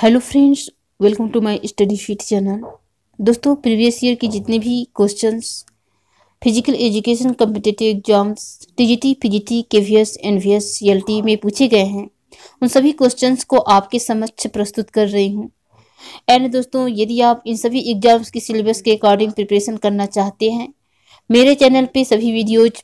hello friends welcome to my study fit channel दोस्तों previous year के जितने भी questions physical education competitive exams TGT PGT KVS NVS CLT में पूछे गए हैं उन सभी क्वेश्चंस को आपके समक्ष प्रस्तुत कर रही हूँ एंड दोस्तों यदि आप इन सभी एग्जाम्स की सिलेबस के अकॉर्डिंग प्रिपरेशन करना चाहते हैं मेरे चैनल पर सभी वीडियोज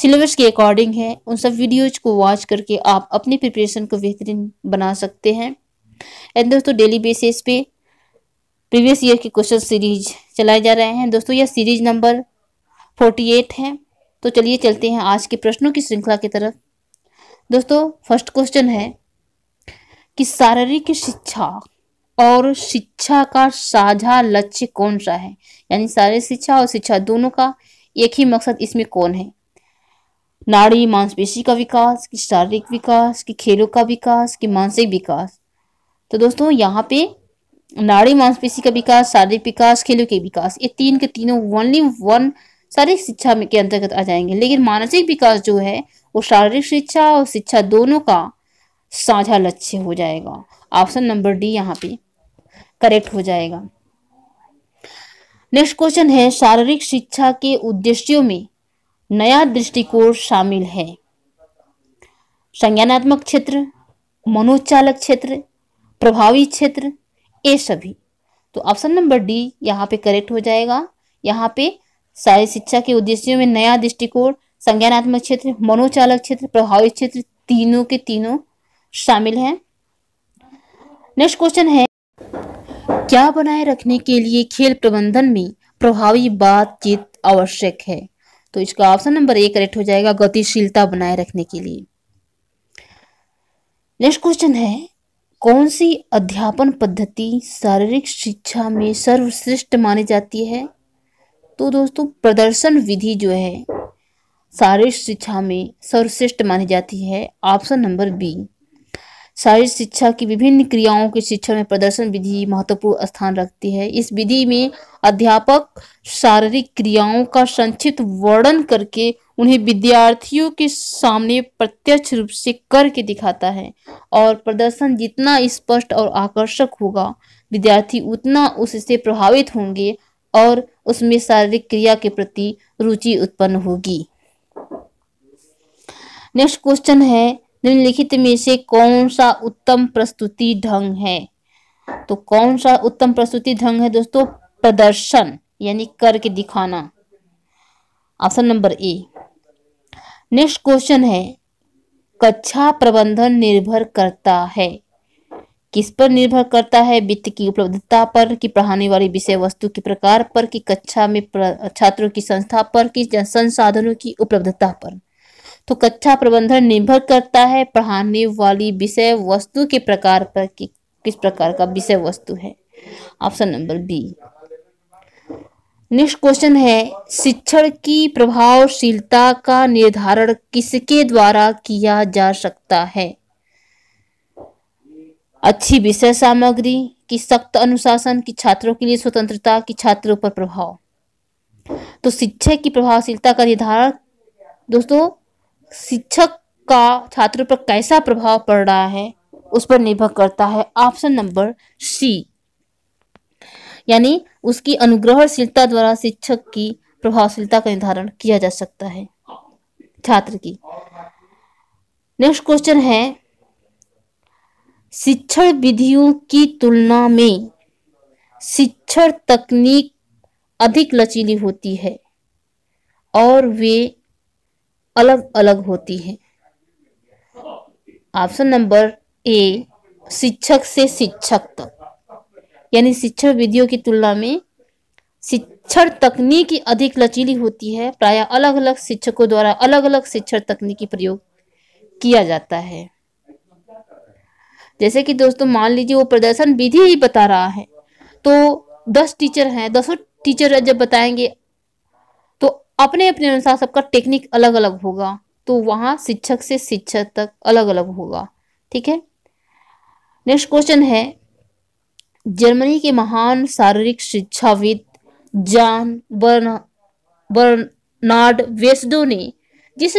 सिलेबस के अकॉर्डिंग है उन सब वीडियोज को वॉच करके आप अपनी प्रिपरेशन को बेहतरीन बना सकते हैं एंड दोस्तों डेली बेसिस पे प्रीवियस ईयर के क्वेश्चन सीरीज चलाए जा रहे हैं दोस्तों यह सीरीज नंबर फोर्टी एट है तो चलिए चलते हैं आज के प्रश्नों की श्रृंखला की तरफ दोस्तों फर्स्ट क्वेश्चन है कि शारीरिक शिक्षा और शिक्षा का साझा लक्ष्य कौन सा है यानी शारीरिक शिक्षा और शिक्षा दोनों का एक ही मकसद इसमें कौन है नाड़ी मांसपेशी का विकास कि शारीरिक विकास कि खेलों का विकास कि मानसिक विकास तो दोस्तों यहाँ पे नाड़ी मांसपेशी का विकास शारीरिक विकास खेलों के विकास ये तीन के तीनों वनली वन शारीरिक शिक्षा के अंतर्गत आ जाएंगे लेकिन मानसिक विकास जो है वो शारीरिक शिक्षा और शिक्षा दोनों का साझा लक्ष्य हो जाएगा ऑप्शन नंबर डी यहाँ पे करेक्ट हो जाएगा नेक्स्ट क्वेश्चन है शारीरिक शिक्षा के उद्देश्यों में नया दृष्टिकोण शामिल है संज्ञानात्मक क्षेत्र मनोचालक क्षेत्र प्रभावी क्षेत्र ये सभी तो ऑप्शन नंबर डी यहाँ पे करेक्ट हो जाएगा यहाँ पे सारी शिक्षा के उद्देश्यों में नया दृष्टिकोण संज्ञानात्मक क्षेत्र मनोचालक क्षेत्र प्रभावी क्षेत्र तीनों के तीनों शामिल हैं नेक्स्ट क्वेश्चन है क्या बनाए रखने के लिए खेल प्रबंधन में प्रभावी बातचीत आवश्यक है तो इसका ऑप्शन नंबर ए करेक्ट हो जाएगा गतिशीलता बनाए रखने के लिए नेक्स्ट क्वेश्चन है कौन सी अध्यापन पद्धति शारीरिक शिक्षा में सर्वश्रेष्ठ मानी जाती है तो दोस्तों प्रदर्शन विधि जो है शारीरिक शिक्षा में सर्वश्रेष्ठ मानी जाती है ऑप्शन नंबर बी शारीरिक शिक्षा की विभिन्न क्रियाओं के शिक्षण में प्रदर्शन विधि महत्वपूर्ण स्थान रखती है इस विधि में अध्यापक शारीरिक क्रियाओं का संक्षिप्त वर्णन करके उन्हें विद्यार्थियों के सामने प्रत्यक्ष रूप से करके दिखाता है और प्रदर्शन जितना स्पष्ट और आकर्षक होगा विद्यार्थी उतना उससे प्रभावित होंगे और उसमें शारीरिक क्रिया के प्रति रुचि उत्पन्न होगी नेक्स्ट क्वेश्चन है निम्नलिखित में से कौन सा उत्तम प्रस्तुति ढंग है तो कौन सा उत्तम प्रस्तुति ढंग है दोस्तों प्रदर्शन यानी करके दिखाना option number A next question है कक्षा प्रबंधन निर्भर करता है किस पर निर्भर करता है वित्त की उपलब्धता पर कि पढ़ाने वाली विषय वस्तु के प्रकार पर कि कक्षा में छात्रों की संस्था पर कि संसाधनों की उपलब्धता पर तो कक्षा प्रबंधन निर्भर करता है पढ़ाने वाली विषय वस्तु के प्रकार पर कि किस प्रकार का विषय वस्तु है option number B next question है शिक्षण की प्रभावशीलता का निर्धारण किसके द्वारा किया जा सकता है अच्छी विषय सामग्री की सख्त अनुशासन की छात्रों के लिए स्वतंत्रता की छात्रों पर प्रभाव तो शिक्षक की प्रभावशीलता का निर्धारण दोस्तों शिक्षक का छात्रों पर कैसा प्रभाव पड़ रहा है उस पर निर्भर करता है ऑप्शन नंबर सी यानी उसकी अनुग्रहशीलता द्वारा शिक्षक की प्रभावशीलता का निर्धारण किया जा सकता है छात्र की नेक्स्ट क्वेश्चन है शिक्षण विधियों की तुलना में शिक्षण तकनीक अधिक लचीली होती है और वे अलग अलग होती है ऑप्शन नंबर ए शिक्षक से शिक्षक तक यानी शिक्षण विधियों की तुलना में शिक्षण तकनीकी अधिक लचीली होती है प्राय अलग अलग शिक्षकों द्वारा अलग अलग शिक्षण तकनीकी प्रयोग किया जाता है जैसे कि दोस्तों मान लीजिए वो प्रदर्शन विधि ही बता रहा है तो दस टीचर हैं दसों टीचर जब बताएंगे अपने अपने अनुसार सबका टेक्निक अलग अलग होगा तो वहां शिक्षक से शिक्षक तक अलग अलग होगा ठीक है नेक्स्ट क्वेश्चन है जर्मनी के महान शारीरिक शिक्षाविद जान बर्न बर्नार्ड वेस्डो ने जिस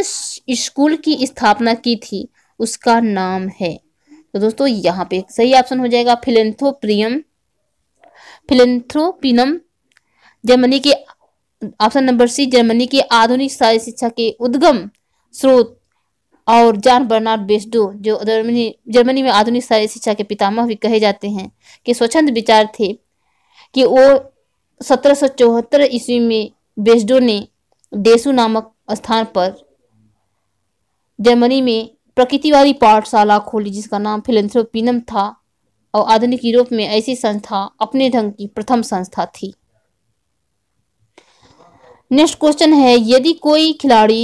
स्कूल की स्थापना की थी उसका नाम है तो दोस्तों यहाँ पे सही ऑप्शन हो जाएगा फिलेंथोप्रियम फिलेंथ्रोपिनम जर्मनी के ऑप्शन नंबर सी जर्मनी के आधुनिक शिक्षा के उद्गम स्रोत और जान बर्नार्ड बेस्डो जो जर्मनी जर्मनी में आधुनिक शारी शिक्षा के पितामह भी कहे जाते हैं के स्वच्छंद विचार थे कि वो सत्रह चौहत्तर ईस्वी में बेस्डो ने डेसू नामक स्थान पर जर्मनी में प्रकृतिवादी पाठशाला खोली जिसका नाम फिलेंथ्रोपिनम था और आधुनिक यूरोप में ऐसी संस्था अपने ढंग की प्रथम संस्था थी नेक्स्ट क्वेश्चन है यदि कोई खिलाड़ी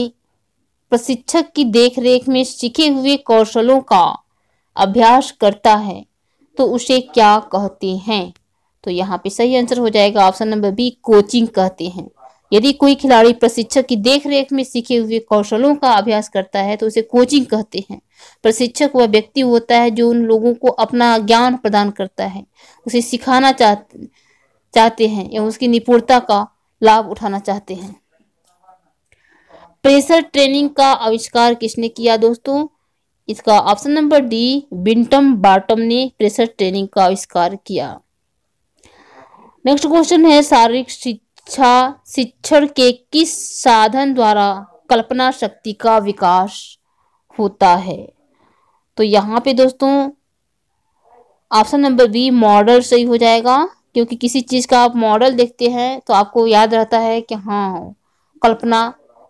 प्रशिक्षक की देखरेख में सीखे हुए कौशलों का अभ्यास करता है तो उसे क्या कहते हैं तो यहाँ पे सही आंसर हो जाएगा ऑप्शन नंबर बी कोचिंग कहते हैं यदि कोई खिलाड़ी प्रशिक्षक की देखरेख में सीखे हुए कौशलों का अभ्यास करता है तो उसे कोचिंग कहते हैं प्रशिक्षक वह व्यक्ति होता है जो उन लोगों को अपना ज्ञान प्रदान करता है उसे सिखाना चाहते चाहते हैं या उसकी निपुणता का लाभ उठाना चाहते हैं प्रेशर ट्रेनिंग का आविष्कार किसने किया दोस्तों इसका ऑप्शन नंबर डी बिंटम बाटम ने प्रेशर ट्रेनिंग का आविष्कार किया नेक्स्ट क्वेश्चन है शारीरिक शिक्षा शिक्षण के किस साधन द्वारा कल्पना शक्ति का विकास होता है तो यहाँ पे दोस्तों ऑप्शन नंबर बी मॉडल सही हो जाएगा क्योंकि किसी चीज़ का आप मॉडल देखते हैं तो आपको याद रहता है कि हाँ कल्पना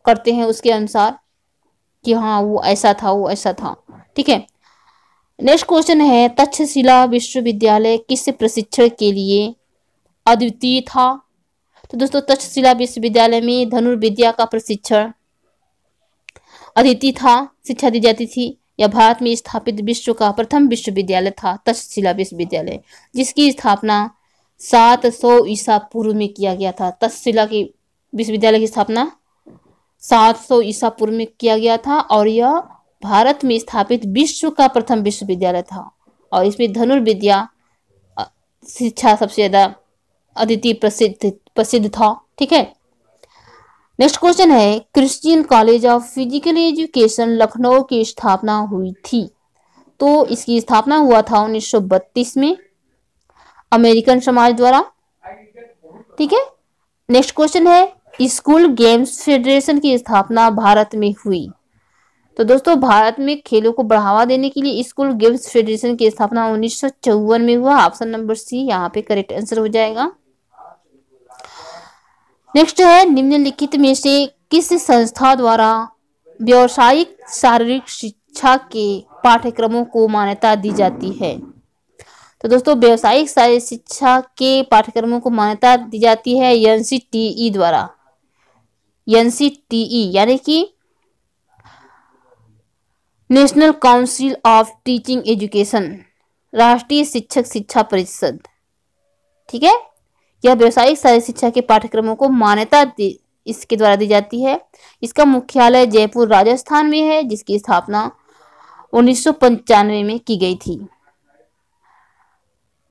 करते हैं उसके अनुसार कि हाँ वो ऐसा था वो ऐसा था ठीक है नेक्स्ट क्वेश्चन है तक्षशिला विश्वविद्यालय किस प्रशिक्षण के लिए अद्वितीय था तो दोस्तों तक्षशिला विश्वविद्यालय में धनुर्विद्या का प्रशिक्षण अद्वितीय था शिक्षा दी जाती थी यह भारत में स्थापित विश्व का प्रथम विश्वविद्यालय था तक्षशिला विश्वविद्यालय जिसकी स्थापना सात सौ ईसा पूर्व में किया गया था तस्सिला की विश्वविद्यालय की स्थापना सात सौ ईसा पूर्व में किया गया था और यह भारत में स्थापित विश्व का प्रथम विश्वविद्यालय था और इसमें धनुर्विद्या शिक्षा सबसे ज़्यादा अदिति प्रसिद्ध प्रसिद्ध था ठीक है नेक्स्ट क्वेश्चन है Christian College of Physical Education Lucknow की स्थापना हुई थी तो इसकी स्थापना हुआ था उन्नीस में अमेरिकन समाज द्वारा ठीक है नेक्स्ट क्वेश्चन है स्कूल गेम्स फेडरेशन की स्थापना भारत में हुई तो दोस्तों भारत में खेलों को बढ़ावा देने के लिए स्कूल गेम्स फेडरेशन की स्थापना उन्नीस में हुआ ऑप्शन नंबर सी यहाँ पे करेक्ट आंसर हो जाएगा नेक्स्ट है निम्नलिखित में से किस संस्था द्वारा व्यावसायिक शारीरिक शिक्षा के पाठ्यक्रमों को मान्यता दी जाती है तो दोस्तों व्यावसायिक शिक्षा के पाठ्यक्रमों को मान्यता दी जाती है एन e द्वारा एन e यानी कि National Council of Teaching Education राष्ट्रीय शिक्षक शिक्षा परिषद ठीक है यह व्यावसायिक शहरी शिक्षा के पाठ्यक्रमों को मान्यता इसके द्वारा दी जाती है इसका मुख्यालय जयपुर राजस्थान में है जिसकी स्थापना उन्नीस में की गई थी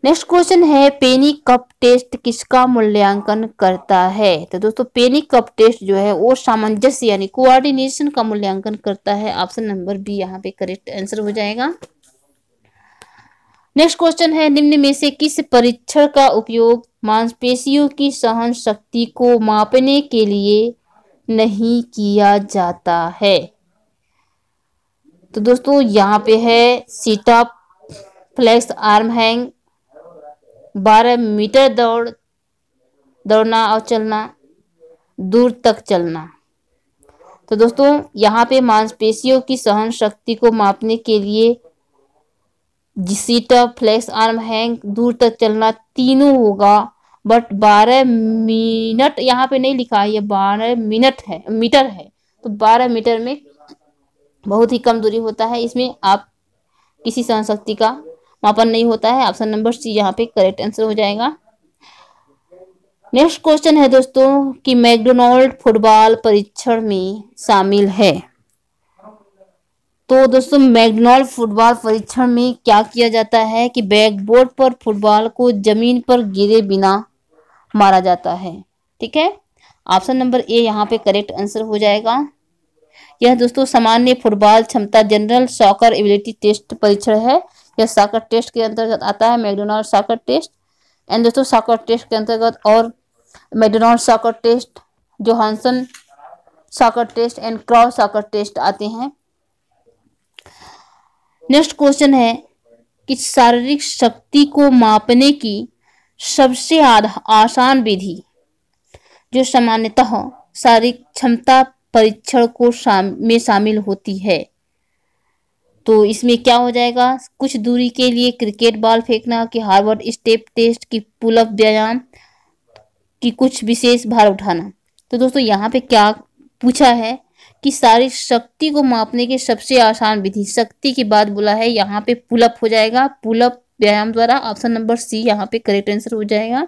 नेक्स्ट क्वेश्चन है पेनी कप टेस्ट किसका मूल्यांकन करता है तो दोस्तों पेनी कप टेस्ट जो है वो सामंजस्य यानी कोऑर्डिनेशन का मूल्यांकन करता है ऑप्शन नंबर बी यहाँ पे करेक्ट आंसर हो जाएगा नेक्स्ट क्वेश्चन है निम्न में से किस परीक्षण का उपयोग मांसपेशियों की सहन शक्ति को मापने के लिए नहीं किया जाता है तो दोस्तों यहाँ पे है सीटअप फ्लेक्स आर्म हैंग बारह मीटर दौड़ दौड़ना और चलना दूर तक चलना तो दोस्तों यहाँ पे मांसपेशियों की सहन शक्ति को मापने के लिए सीट फ्लेक्स आर्म हैंग दूर तक चलना तीनों होगा बट बारह मिनट यहाँ पे नहीं लिखा है ये बारह मिनट है मीटर है तो बारह मीटर में बहुत ही कम दूरी होता है इसमें आप किसी सहन शक्ति का मापन नहीं होता है ऑप्शन नंबर सी यहाँ पे करेक्ट आंसर हो जाएगा नेक्स्ट क्वेश्चन है दोस्तों कि मैकडोनाल्ड फुटबॉल परीक्षण में शामिल है तो दोस्तों मैकडोनाल्ड फुटबॉल परीक्षण में क्या किया जाता है कि बैकबोर्ड पर फुटबॉल को जमीन पर गिरे बिना मारा जाता है ठीक है ऑप्शन नंबर ए यहाँ पे करेक्ट आंसर हो जाएगा यह दोस्तों सामान्य फुटबॉल क्षमता जनरल सॉकर एबिलिटी टेस्ट परीक्षण है यह साकर टेस्ट के अंतर्गत आता है मैकडोनाल्ड साकर टेस्ट एंड दोस्तों साकर टेस्ट के अंतर्गत और मैकडोनाल्ड साकर टेस्ट जो हंसन soccer test and cross soccer test आते हैं नेक्स्ट क्वेश्चन है कि शारीरिक शक्ति को मापने की सबसे आसान विधि जो सामान्यतः शारीरिक क्षमता परीक्षण को शाम, में शामिल होती है तो इसमें क्या हो जाएगा कुछ दूरी के लिए क्रिकेट बॉल फेंकना कि हार्वर्ड स्टेप टेस्ट की पुलअप व्यायाम की कुछ विशेष भार उठाना तो दोस्तों यहाँ पे क्या पूछा है कि सारी शक्ति को मापने की सबसे आसान विधि शक्ति की बात बोला है यहाँ पे पुलअप हो जाएगा पुलअप व्यायाम द्वारा ऑप्शन नंबर सी यहाँ पे करेक्ट आंसर हो जाएगा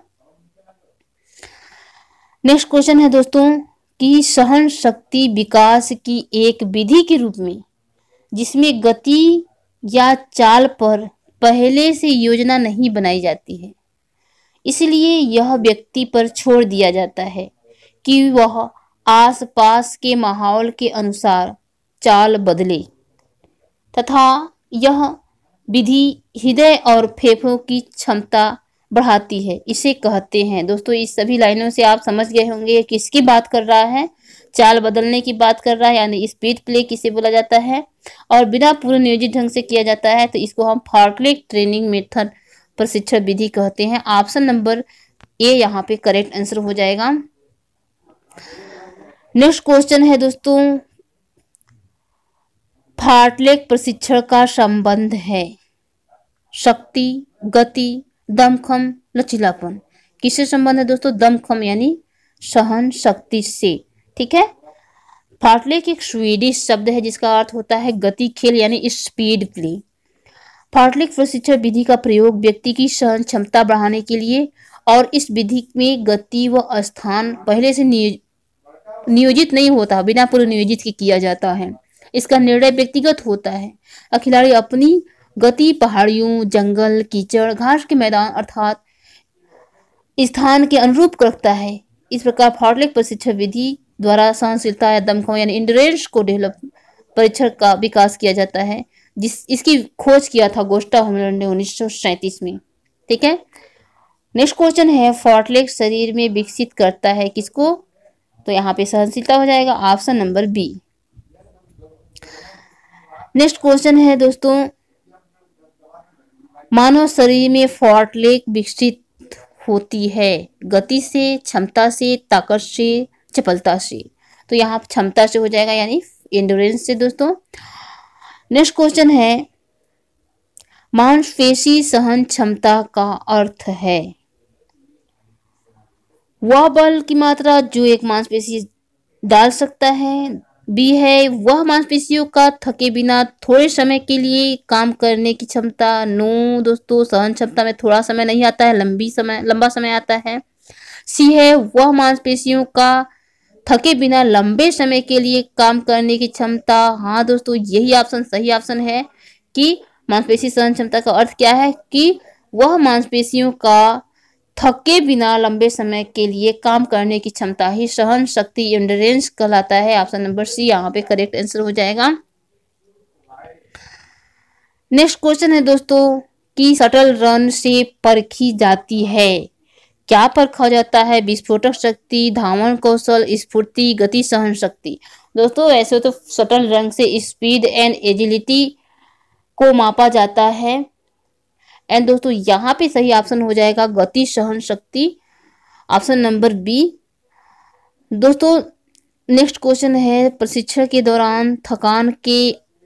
नेक्स्ट क्वेश्चन है दोस्तों कि सहन शक्ति विकास की एक विधि के रूप में जिसमें गति या चाल पर पहले से योजना नहीं बनाई जाती है इसलिए यह व्यक्ति पर छोड़ दिया जाता है कि वह आसपास के माहौल के अनुसार चाल बदले तथा यह विधि हृदय और फेफड़ों की क्षमता बढ़ाती है इसे कहते हैं दोस्तों इस सभी लाइनों से आप समझ गए होंगे किसकी बात कर रहा है चाल बदलने की बात कर रहा है यानी स्पीड प्ले किसे बोला जाता है और बिना पूर्व नियोजित ढंग से किया जाता है तो इसको हम फार्कलिक ट्रेनिंग मेथड प्रशिक्षण विधि कहते हैं ऑप्शन नंबर ए यहाँ पे करेक्ट आंसर हो जाएगा नेक्स्ट क्वेश्चन है दोस्तों फार्टलेक प्रशिक्षण का संबंध है शक्ति गति दमखम लचीलापन किससे संबंध है दोस्तों दमखम यानी सहन शक्ति से ठीक है फाटलेक एक स्वीडिश शब्द है जिसका अर्थ होता है गति खेल यानी स्पीड प्ले फाटलेक प्रशिक्षण विधि का प्रयोग व्यक्ति की सहन क्षमता बढ़ाने के लिए और इस विधि में गति व स्थान पहले से नियोजित नहीं होता बिना पूर्व नियोजित के किया जाता है इसका निर्णय व्यक्तिगत होता है खिलाड़ी अपनी गति पहाड़ियों जंगल कीचड़ घास के मैदान अर्थात स्थान के अनुरूप रखता है इस प्रकार फाटलेक प्रशिक्षण विधि द्वारा सहनशीलता या दमखों यानी इंडोरेंस को डेवलप परीक्षण का विकास किया जाता है जिस इसकी खोज किया था गोस्टा हुमलर ने उन्नीस में ठीक है नेक्स्ट क्वेश्चन है फॉर्टलेक शरीर में विकसित करता है किसको तो यहाँ पे सहनशीलता हो जाएगा option number B next question है दोस्तों मानव शरीर में फॉर्टलेक विकसित होती है गति से क्षमता से ताकत से चपलता से तो यहाँ क्षमता से हो जाएगा यानी इंडोरेंस से दोस्तों नेक्स्ट क्वेश्चन है मांसपेशी सहन क्षमता का अर्थ है वह बल की मात्रा जो एक मांसपेशी डाल सकता है बी है वह मांसपेशियों का थके बिना थोड़े समय के लिए काम करने की क्षमता नो दोस्तों सहन क्षमता में थोड़ा समय नहीं आता है लंबी समय लंबा समय आता है सी है वह मांसपेशियों का थके बिना लंबे समय के लिए काम करने की क्षमता हाँ दोस्तों यही ऑप्शन सही ऑप्शन है कि मांसपेशी सहन क्षमता का अर्थ क्या है कि वह मांसपेशियों का थके बिना लंबे समय के लिए काम करने की क्षमता ही सहन शक्ति एंडोरेंस कहलाता है ऑप्शन नंबर सी यहाँ पे करेक्ट आंसर हो जाएगा नेक्स्ट क्वेश्चन है दोस्तों कि सटल रन से परखी जाती है क्या परखा जाता है विस्फोटक शक्ति धावन कौशल स्फूर्ति गति सहन शक्ति दोस्तों ऐसे तो सटल रंग से स्पीड एंड एजिलिटी को मापा जाता है एंड दोस्तों यहाँ पे सही ऑप्शन हो जाएगा गति सहन शक्ति ऑप्शन नंबर बी दोस्तों नेक्स्ट क्वेश्चन है प्रशिक्षण के दौरान थकान के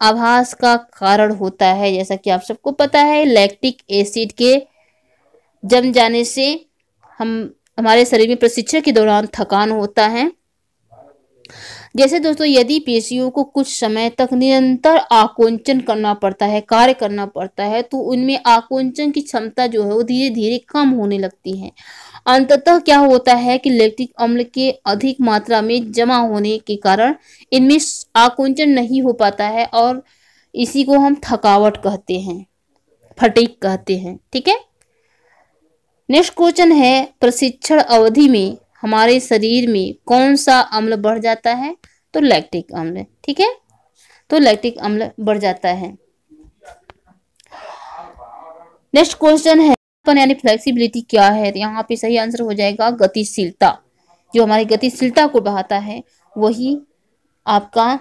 आभास का कारण होता है जैसा कि आप सबको पता है लैक्टिक एसिड के जम जाने से हम हमारे शरीर में प्रशिक्षण के दौरान थकान होता है जैसे दोस्तों यदि पेशियों को कुछ समय तक निरंतर आकोंचन करना पड़ता है कार्य करना पड़ता है तो उनमें आकोंचन की क्षमता जो है वो धीरे धीरे कम होने लगती है अंततः क्या होता है कि लैक्टिक अम्ल के अधिक मात्रा में जमा होने के कारण इनमें आकोंचन नहीं हो पाता है और इसी को हम थकावट कहते हैं फटीक कहते हैं ठीक है नेक्स्ट क्वेश्चन है प्रशिक्षण अवधि में हमारे शरीर में कौन सा अम्ल बढ़ जाता है तो लैक्टिक अम्ल ठीक है तो लैक्टिक अम्ल बढ़ जाता है नेक्स्ट क्वेश्चन है यानी फ्लेक्सिबिलिटी क्या है तो यहाँ पे सही आंसर हो जाएगा गतिशीलता जो हमारी गतिशीलता को बढ़ाता है वही आपका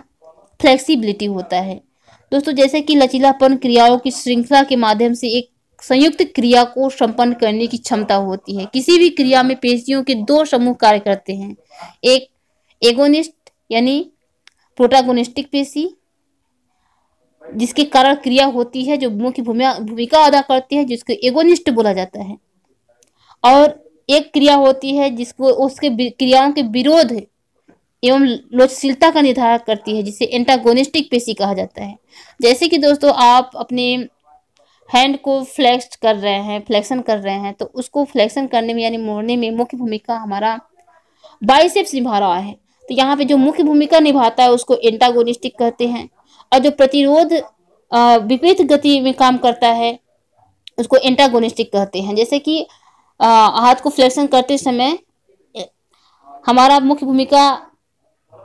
फ्लेक्सिबिलिटी होता है दोस्तों जैसे कि लचीलापन क्रियाओं की श्रृंखला के माध्यम से एक संयुक्त क्रिया को संपन्न करने की क्षमता होती है किसी भी क्रिया में पेशियों के दो समूह कार्य करते हैं एक एगोनिस्ट यानी प्रोटागोनिस्टिक पेशी जिसके कारण क्रिया होती है जो मुख्य भूमिका अदा करती है जिसको एगोनिस्ट बोला जाता है और एक क्रिया होती है जिसको उसके क्रियाओं के विरोध एवं लोचशीलता का निर्धारण करती है जिसे एंटागोनिस्टिक पेशी कहा जाता है जैसे कि दोस्तों आप अपने हैंड को फ्लैक्स कर रहे हैं फ्लेक्शन कर रहे हैं तो उसको फ्लेक्शन करने में यानी मोड़ने में मुख्य भूमिका हमारा बाइसेप्स निभा रहा है तो यहाँ पे जो मुख्य भूमिका निभाता है उसको एंटागोनिस्टिक कहते हैं और जो प्रतिरोध विपरीत गति में काम करता है उसको एंटागोनिस्टिक कहते हैं जैसे कि हाथ को फ्लेक्शन करते समय हमारा मुख्य भूमिका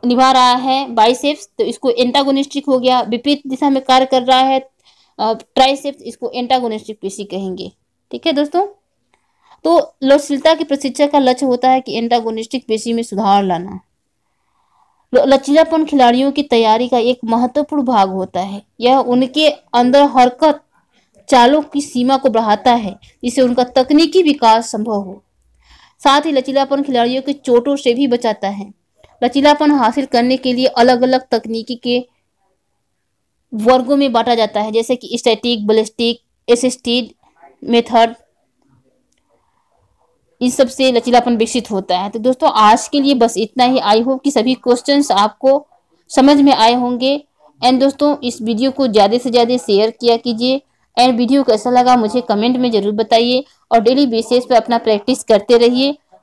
निभा रहा है बाइसेप्स तो इसको एंटागोनिस्टिक हो गया विपरीत दिशा में कार्य कर रहा है ट्राइसेप्स इसको एंटागोनिस्टिक पेशी कहेंगे ठीक है दोस्तों तो लचीलता के प्रशिक्षक का लक्ष्य होता है कि एंटागोनिस्टिक पेशी में सुधार लाना लचीलापन खिलाड़ियों की तैयारी का एक महत्वपूर्ण भाग होता है यह उनके अंदर हरकत चालों की सीमा को बढ़ाता है जिससे उनका तकनीकी विकास संभव हो साथ ही लचीलापन खिलाड़ियों के चोटों से भी बचाता है लचीलापन हासिल करने के लिए अलग अलग तकनीकी के वर्गों में बांटा जाता है जैसे कि स्टैटिक बलिस्टिक एसिस्टिड मेथड इन सब से लचीलापन विकसित होता है तो दोस्तों आज के लिए बस इतना ही आई होप कि सभी क्वेश्चंस आपको समझ में आए होंगे एंड दोस्तों इस वीडियो को ज़्यादा से ज़्यादा शेयर किया कीजिए एंड वीडियो कैसा लगा मुझे कमेंट में ज़रूर बताइए और डेली बेसिस पर अपना प्रैक्टिस करते रहिए